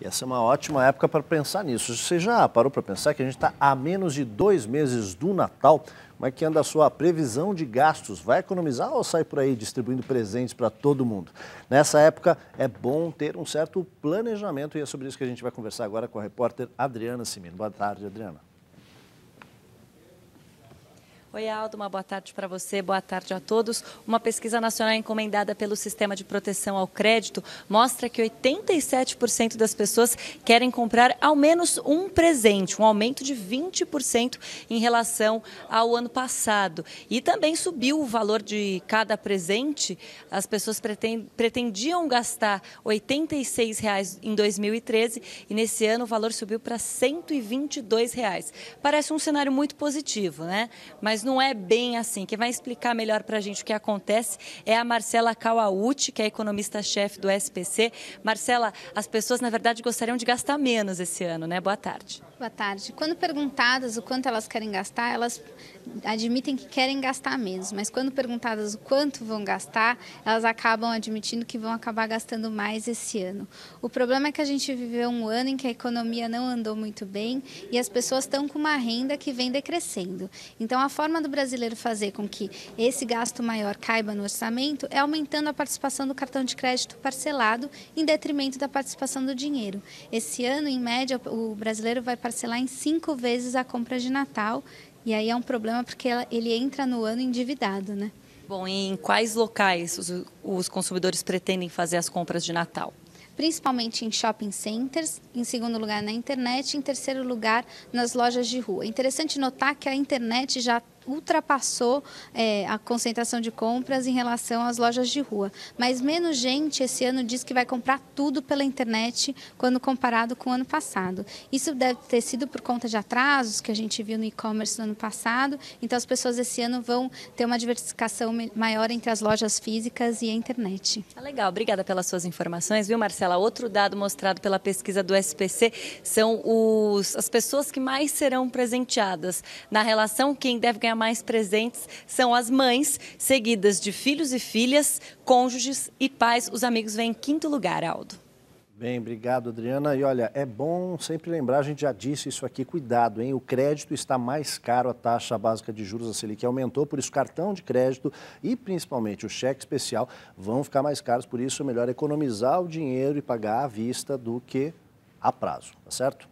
E essa é uma ótima época para pensar nisso. Você já parou para pensar que a gente está a menos de dois meses do Natal? Como é que anda a sua previsão de gastos? Vai economizar ou sai por aí distribuindo presentes para todo mundo? Nessa época é bom ter um certo planejamento e é sobre isso que a gente vai conversar agora com a repórter Adriana Simino. Boa tarde, Adriana. Oi, Aldo, uma boa tarde para você, boa tarde a todos. Uma pesquisa nacional encomendada pelo Sistema de Proteção ao Crédito mostra que 87% das pessoas querem comprar ao menos um presente, um aumento de 20% em relação ao ano passado. E também subiu o valor de cada presente. As pessoas pretendiam gastar R$ 86,00 em 2013 e nesse ano o valor subiu para R$ 122,00. Parece um cenário muito positivo, né? Mas mas não é bem assim. Quem vai explicar melhor para a gente o que acontece é a Marcela Cauauti, que é economista-chefe do SPC. Marcela, as pessoas, na verdade, gostariam de gastar menos esse ano, né? Boa tarde. Boa tarde. Quando perguntadas o quanto elas querem gastar, elas admitem que querem gastar menos, mas quando perguntadas o quanto vão gastar, elas acabam admitindo que vão acabar gastando mais esse ano. O problema é que a gente viveu um ano em que a economia não andou muito bem e as pessoas estão com uma renda que vem decrescendo. Então, a forma do brasileiro fazer com que esse gasto maior caiba no orçamento é aumentando a participação do cartão de crédito parcelado em detrimento da participação do dinheiro. Esse ano, em média, o brasileiro vai participar parcelar em cinco vezes a compra de Natal. E aí é um problema porque ela, ele entra no ano endividado, né? Bom, e em quais locais os, os consumidores pretendem fazer as compras de Natal? principalmente em shopping centers, em segundo lugar na internet, em terceiro lugar nas lojas de rua. É interessante notar que a internet já ultrapassou é, a concentração de compras em relação às lojas de rua. Mas menos gente esse ano diz que vai comprar tudo pela internet quando comparado com o ano passado. Isso deve ter sido por conta de atrasos que a gente viu no e-commerce no ano passado. Então as pessoas esse ano vão ter uma diversificação maior entre as lojas físicas e a internet. Ah, legal, obrigada pelas suas informações, viu, Marcela? Outro dado mostrado pela pesquisa do SPC são os, as pessoas que mais serão presenteadas na relação quem deve ganhar a mais presentes são as mães, seguidas de filhos e filhas, cônjuges e pais. Os amigos vêm em quinto lugar, Aldo. Bem, obrigado, Adriana. E olha, é bom sempre lembrar, a gente já disse isso aqui, cuidado, hein? O crédito está mais caro, a taxa básica de juros da Selic aumentou, por isso cartão de crédito e principalmente o cheque especial vão ficar mais caros, por isso é melhor economizar o dinheiro e pagar à vista do que a prazo, tá certo?